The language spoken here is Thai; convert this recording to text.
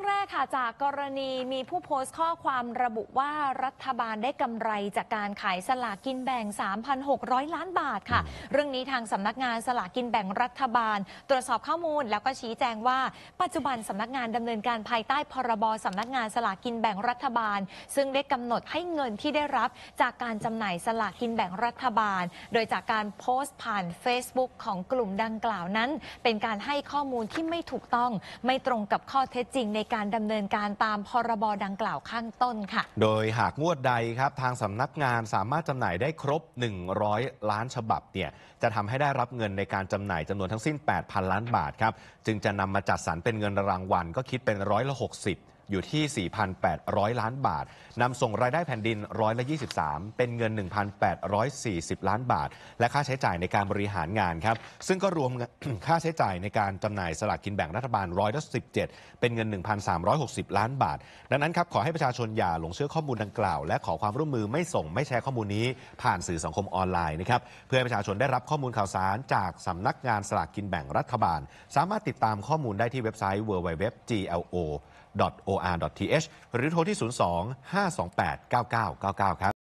องแรกค่ะจากกรณีมีผู้โพสต์ ข้อความระบุว่ารัฐบาลได้กำไรจากการขายสลาก กินแบ่ง 3,600 ล้านบาทค่ะ เรื่องนี้ทาง สำนักงานสลาก กินแบ่งรัฐบาล ตรวจสอบข้อมูล แล้วก็ชี้แจงว่าปัจจุบัน สำนักงาน ดำเนินการภายใต้พรบสำนักงานสลากกินแบ่งรัฐบาล ซึ่งได้กำหนดให้เงินที่ได้รับ จากการจำหน่ายสลากกินแบ่งรัฐบาล โดยจากการโพสต์ผ่าน Facebook ของกลุ่มดังกล่าวนั้น เป็นการให้ข้อมูลที่ไม่ถูกต้องไม่ตรงกับข้อเท็จจริงในการดำเนินการตามพรบดังกล่าวข้างต้นค่ะ โดยหากงวดใดครับ ทางสำนักงานสามารถจำหน่ายได้ครบ 100 ล้านฉบับเนี่ย จะทำให้ได้รับเงินในการจำหน่ายจำนวนทั้งสิ้น 8,000 ล้านบาทครับ จึงจะนำมาจัดสรรเป็นเงินรางวัลก็คิดเป็นร้อยละ60อยู่ที่ 4,800 ล้านบาท นำส่งรายได้แผ่นดินร้อยละ23 เป็นเงิน 1,840 ล้านบาท และค่าใช้จ่ายในการบริหารงานครับ ซึ่งก็รวมค่าใช้จ่ายในการจำหน่ายสลากกินแบ่งรัฐบาลร้อยละ17 เป็นเงิน 1,360 ล้านบาท ดังนั้นครับขอให้ประชาชนอย่าหลงเชื่อข้อมูลดังกล่าว และขอความร่วมมือไม่ส่งไม่แชร์ข้อมูลนี้ ผ่านสื่อสังคมออนไลน์นะครับ เพื่อให้ประชาชนได้รับข้อมูลข่าวสารจากสำนักงานสลากกินแบ่งรัฐบาล สามารถติดตามข้อมูลได้ที่เว็บไซต์ www.glo.or or.th หรือโทรที่ 02 528 9999 ครับ